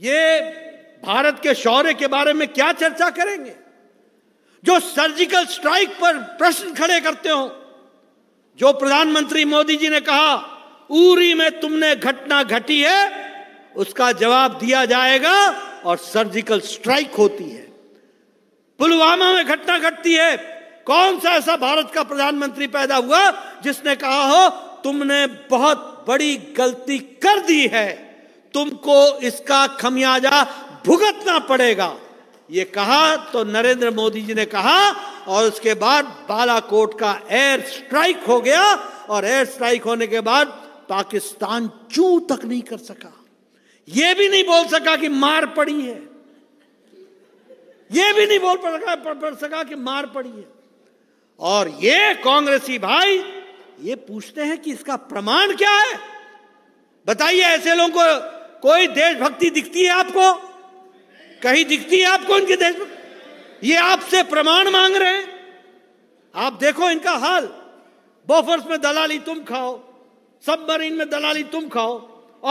ये भारत के शौर्य के बारे में क्या चर्चा करेंगे जो सर्जिकल स्ट्राइक पर प्रश्न खड़े करते हो जो प्रधानमंत्री मोदी जी ने कहा उरी में तुमने घटना घटी है उसका जवाब दिया जाएगा और सर्जिकल स्ट्राइक होती है पुलवामा में घटना घटती है कौन सा ऐसा भारत का प्रधानमंत्री पैदा हुआ जिसने कहा हो तुमने बहुत बड़ी गलती कर दी है तुमको इसका खमियाजा भुगतना पड़ेगा ये कहा तो नरेंद्र मोदी जी ने कहा और उसके बाद बालाकोट का एयर स्ट्राइक हो गया और एयर स्ट्राइक होने के बाद पाकिस्तान चू तक नहीं कर सका यह भी नहीं बोल सका कि मार पड़ी है यह भी नहीं बोल सका पड़ सका कि मार पड़ी है और ये कांग्रेसी भाई ये पूछते हैं कि इसका प्रमाण क्या है बताइए ऐसे लोगों को कोई देशभक्ति दिखती है आपको कहीं दिखती है आपको इनकी देशभक्ति ये आपसे प्रमाण मांग रहे हैं आप देखो इनका हाल बोफर्स में दलाली तुम खाओ सबमरीन में दलाली तुम खाओ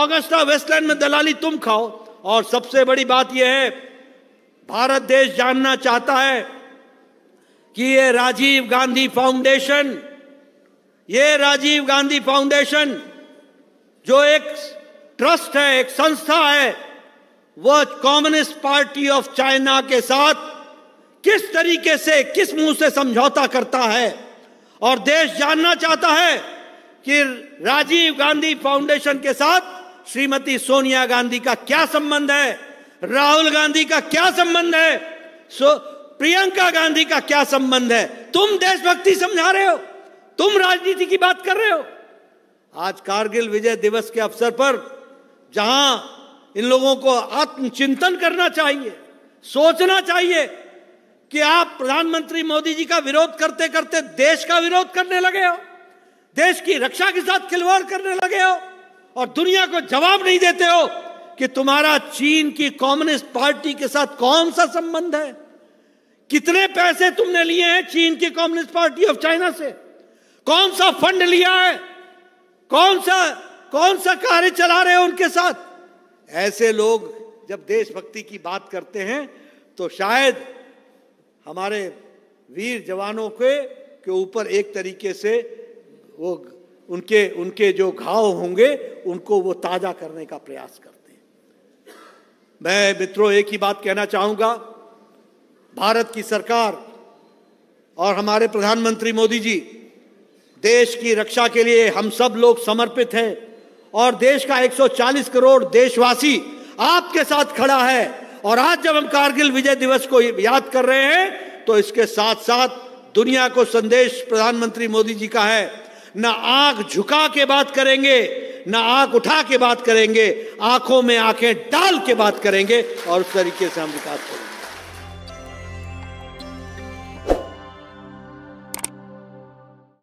ऑगस्टा वेस्टलैंड में दलाली तुम खाओ और सबसे बड़ी बात यह है भारत देश जानना चाहता है कि ये राजीव गांधी फाउंडेशन ये राजीव गांधी फाउंडेशन जो एक ट्रस्ट है एक संस्था है वह कम्युनिस्ट पार्टी ऑफ चाइना के साथ किस तरीके से किस मुंह से समझौता करता है और देश जानना चाहता है कि राजीव गांधी फाउंडेशन के साथ श्रीमती सोनिया गांधी का क्या संबंध है राहुल गांधी का क्या संबंध है सो प्रियंका गांधी का क्या संबंध है तुम देशभक्ति समझा रहे हो तुम राजनीति की बात कर रहे हो आज कारगिल विजय दिवस के अवसर पर जहां इन लोगों को आत्मचिंतन करना चाहिए सोचना चाहिए कि आप प्रधानमंत्री मोदी जी का विरोध करते करते देश का विरोध करने लगे हो देश की रक्षा के साथ खिलवाड़ करने लगे हो और दुनिया को जवाब नहीं देते हो कि तुम्हारा चीन की कम्युनिस्ट पार्टी के साथ कौन सा संबंध है कितने पैसे तुमने लिए हैं चीन की कम्युनिस्ट पार्टी ऑफ चाइना से कौन सा फंड लिया है कौन सा कौन सा कार्य चला रहे हैं उनके साथ ऐसे लोग जब देशभक्ति की बात करते हैं तो शायद हमारे वीर जवानों के के ऊपर एक तरीके से वो उनके उनके जो घाव होंगे उनको वो ताज़ा करने का प्रयास करते हैं मैं मित्रों एक ही बात कहना चाहूंगा भारत की सरकार और हमारे प्रधानमंत्री मोदी जी देश की रक्षा के लिए हम सब लोग समर्पित हैं और देश का 140 करोड़ देशवासी आपके साथ खड़ा है और आज जब हम कारगिल विजय दिवस को याद कर रहे हैं तो इसके साथ साथ दुनिया को संदेश प्रधानमंत्री मोदी जी का है न आंख झुका के बात करेंगे न आंख उठा के बात करेंगे आंखों में आंखें डाल के बात करेंगे और उस तरीके से हम विकास करेंगे